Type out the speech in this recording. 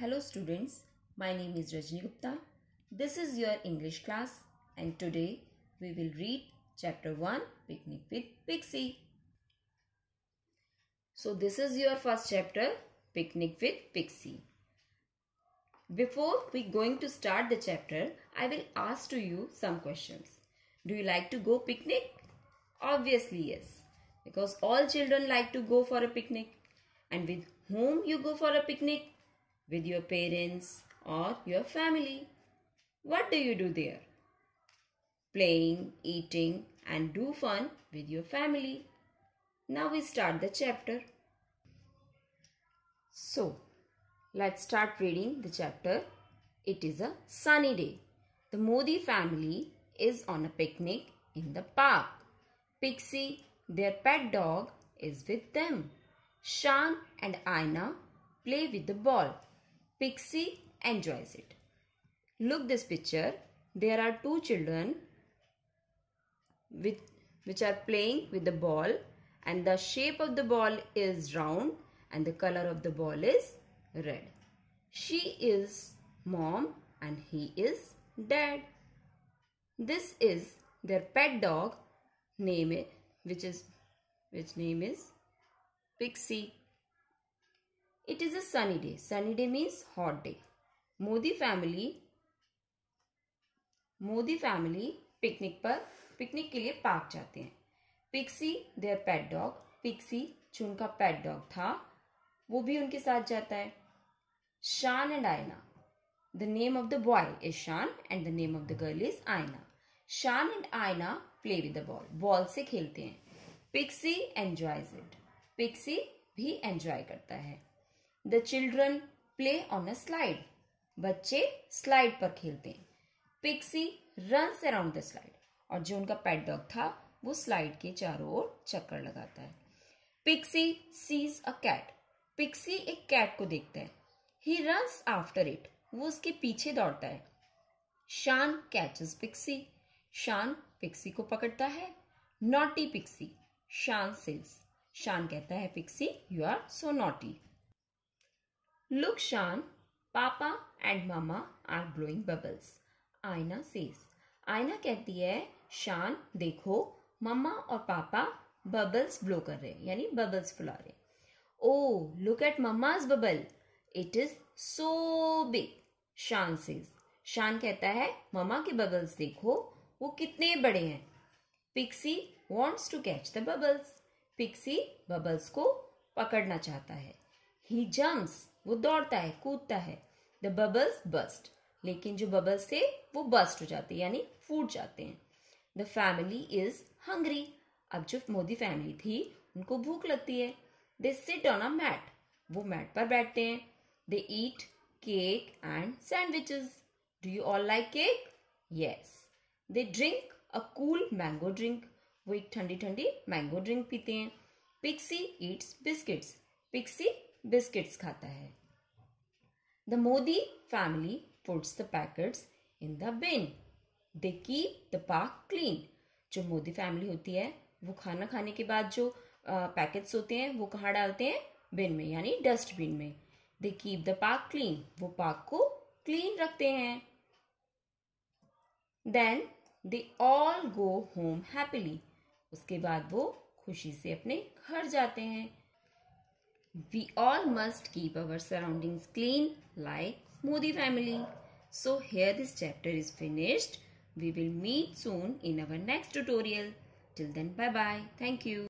Hello students, my name is Rajni Gupta. This is your English class and today we will read chapter 1 Picnic with Pixie. So this is your first chapter Picnic with Pixie. Before we going to start the chapter, I will ask to you some questions. Do you like to go picnic? Obviously yes, because all children like to go for a picnic. And with whom you go for a picnic? with your parents or your family. What do you do there? Playing, eating and do fun with your family. Now we start the chapter. So, let's start reading the chapter. It is a sunny day. The Modi family is on a picnic in the park. Pixie, their pet dog, is with them. Shan and Aina play with the ball. Pixie enjoys it. Look this picture. There are two children with, which are playing with the ball and the shape of the ball is round and the color of the ball is red. She is mom and he is dad. This is their pet dog name which is which name is Pixie. It is a sunny day. Sunny day means hot day. Modi family Modi family picnic पर picnic के लिए park जाते हैं Pixie their pet dog Pixie जो उनका pet dog था वो भी उनके साथ जाता है Shaan and Aayna the name of the boy is Shaan and the name of the girl is Aayna Shaan and Aayna play with the ball ball से खेलते हैं पिक्सी एंजॉयज इट पिक्सी भी एंजॉय करता है the children play on a slide बच्चे slide पर खेलते हैं Pixie run around the slide और जो उनका पेट डॉग था वो स्लाइड के चारों ओर चक्कर लगाता है Pixie sees a cat Pixie एक कैट को देखता है ही रन्स आफ्टर इट वो उसके पीछे दौड़ता है शान कैचेस पिक्सी शान पिक्सी को पकड़ता है नॉटी पिक्सी शान सिल्स शान कहता है Pixie you are so naughty Look, Shyam, papa and mama are blowing bubbles Aayna says Aayna कहती है शान देखो मम्मा और पापा बबल्स ब्लो कर रहे हैं यानी बबल्स फुला रहे oh look at mamma's bubble it is so big Shaan says Shaan कहता है मम्मा के बबल्स देखो वो कितने बड़े हैं Pixie wants to catch the bubbles Pixie bubbles को पकड़ना चाहता है ही जम्प्स वो दौड़ता है कूदता है द बबल्स बस्ट लेकिन जो बबल्स थे वो बस्ट हो जाते हैं यानी फूट जाते हैं द फैमिली इज हंग्री अब जो मोदी फैमिली थी उनको भूख लगती है they sit on a mat वो मैट पर बैठते हैं they eat cake and sandwiches do you all like cake yes they drink a cool mango drink वो एक ठंडी ठंडी मैंगो ड्रिंक पीते हैं Pixie eats biscuits Pixie biscuits खाता है the Modi family puts the packets in the bin they keep the park clean जो Modi family होती है वो खाना खाने के बाद जो पैकेट्स होते हैं वो कहाँ डालते हैं बिन में यानी डस्टबिन में they keep the park clean वो पार्क को क्लीन रखते हैं then they all go home happily उसके बाद वो खुशी से अपने घर जाते हैं we all must keep our surroundings clean like Modi family. So here this chapter is finished. We will meet soon in our next tutorial. Till then bye bye. Thank you.